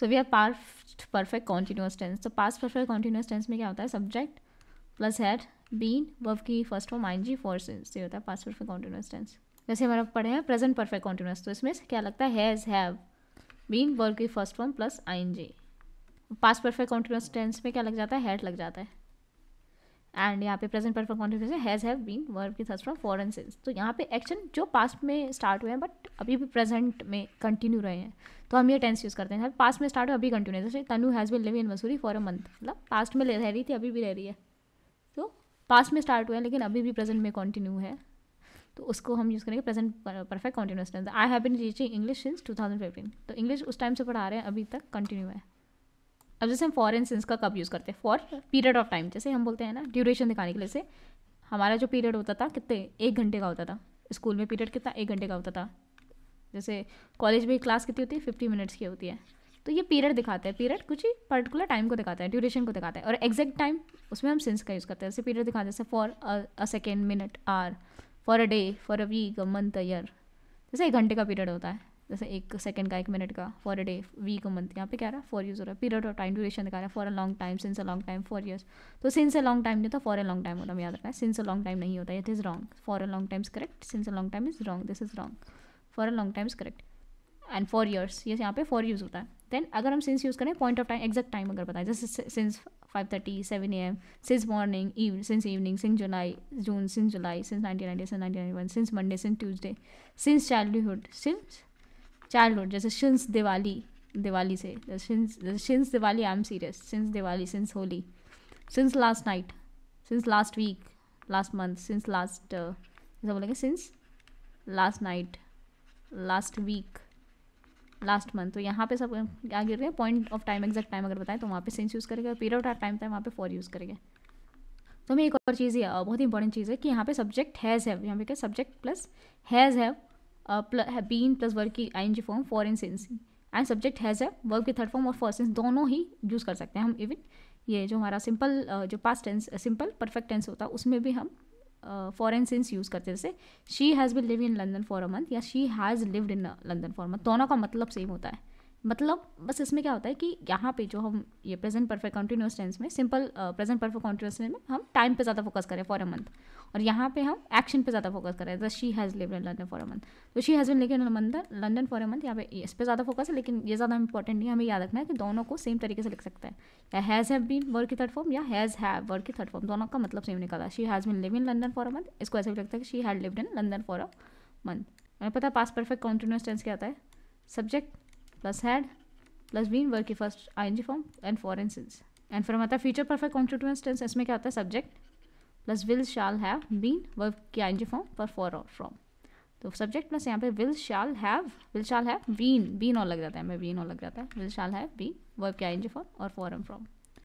so we are past perfect continuous tense तो past perfect continuous tense में क्या होता है subject plus had been verb की first form I G for से ये होता है पास्ट परफेक्ट कॉन्टीन्यूस टेंस जैसे हमारा पढ़े हैं प्रेजेंट परफेक्ट कॉन्टिन्यूस तो इसमें क्या लगता है हैज़ हैव बीन वर्ब की first form plus I N G past perfect continuous tense में क्या लग जाता है हैड लग जाता है एंड यहाँ पे present perfect contribution has have been verb की थर्स फ्रॉम फॉरन सेल्स तो यहाँ पे एक्शन जो पास्ट में स्टार्ट हुए हैं बट अभी भी प्रेजेंट में कंटिन्यू रहे हैं तो हम ये टेंस यूज़ करते हैं पास्ट में स्टार्ट हुए अभी कंटिन्यू जैसे Tanu has been live in Mussoorie for a month मतलब पास्ट में रह रही थी अभी भी रह रही है तो पास्ट में स्टार्ट हुए हैं लेकिन अभी भी प्रेजेंट में कंटिन्यू है तो उसको हम यूज़ करेंगे present perfect continuous tense I have been teaching English since fifteen तो इंग्लिश उस टाइम से पढ़ा रहे हैं अभी तक कंटिन्यू है अब जैसे हम फॉरन सेंस का कब यूज़ करते हैं फॉर पीरियड ऑफ टाइम जैसे हम बोलते हैं ना ड्यूरेशन दिखाने के लिए से हमारा जो पीरियड होता था कितने एक घंटे का होता था स्कूल में पीरियड कितना एक घंटे का होता था जैसे कॉलेज में क्लास कितनी होती है फिफ्टी मिनट्स की होती है तो ये पीरियड दिखाते हैं पीरियड कुछ ही पर्टिकुलर टाइम को दिखाता है ड्यूरेशन को दिखाता है और एग्जैक्ट टाइम उसमें हम सिंस का यूज़ करते हैं जैसे पीरियड दिखाते हैं जैसे for a second minute or for a day for a week a month a year जैसे एक घंटे का पीरियड होता है जैसे एक सेकंड का एक मिनट का for a day week month यहाँ पे क्या रहा है फॉर ईयर्स हो रहा है पीरियड ऑफ टाइम ड्यूरेशन दिखा रहा है for a long time since a long time for years तो सिंस अ लॉन्ग टाइम नहीं होता फॉर अ लॉन्ग टाइम होता हमें याद रखना है सिंस अ लॉन्ग टाइम नहीं होता it is wrong for a long times correct since a long time is wrong this is wrong for a long is correct and for years ये यहाँ पे फॉर यूज़ होता है then अगर हम since use करें point of time exact time अगर बताएं जैसे since five thirty seven A M since morning since evening since July June since July since nineteen ninety since nineteen ninety one since Monday since Tuesday since childhood since hood जैसे since Diwali Diwali से since Diwali I am serious since Diwali since Holi since last night since last week last month since last ऐसा बोलेंगे since last night last week last month तो यहाँ पे सब क्या गिर रहे हैं point of time exact time अगर बताएं तो वहाँ पे सिंस यूज़ करेगा पीरियड ऑफ टाइम था वहाँ पे फॉर यूज़ करेंगे तो हमें एक और चीज़ ये uh, बहुत इंपॉर्टेंट चीज़ है कि यहाँ पे सब्जेक्ट हैज़ हैव यहाँ पे क्या subject plus has have been plus work की I form for in sense and subject has है वर्क की थर्ड फॉर्म और फर्स्ट सेंस दोनों ही यूज़ कर सकते हैं हम इवन ये जो हमारा सिंपल uh, जो past tense simple perfect tense होता है उसमें भी हम फॉरेन सेंस यूज़ करते हैं जैसे she has been live in London for a month या she has lived in London for a month दोनों का मतलब सेम होता है मतलब बस इसमें क्या होता है कि यहाँ पे जो हम ये प्रेजेंट परफेक्ट कंटिन्यूस टेंस में सिंपल प्रेजेंट परफेक्ट कंटिन्यूस में हम टाइम पे ज़्यादा फोकस करें फॉर अ मंथ और यहाँ पे हम एक्शन पे ज़्यादा फोकस करें the she has live in London for a month तो she has been in London London for a month यहाँ पे इस पर ज़्यादा फोकस है लेकिन ये ज़्यादा इंपॉर्टेंट नहीं हमें याद रखना है कि दोनों को सेम तरीके से लिख सकता है या हैज़ हैव बीन वर्क की थर्ड फॉर्म या हैज़ हैव वर्क की थर्ड फॉर्म दोनों का मतलब सेम निकला she has been live in London for a month इसको ऐसे भी लगता है कि she had lived in London for a month हमें पता है पास परफेक्ट कॉन्टिन्यूस टेंस क्या होता है subject plus had plus been work की first I form and for since and फिर हमारा फ्यूचर परफेक्ट कॉन्स्टिट्यूंस टेंस इसमें क्या होता है subject plus will shall have been work की आई फॉर्म पर फॉर और फ्रॉम तो सब्जेक्ट प्लस यहाँ पे will shall have will shall have been been और लग जाता है मैं बीन और लग जाता है will shall have been work के आई फॉर्म और फॉर एंड फ्रॉम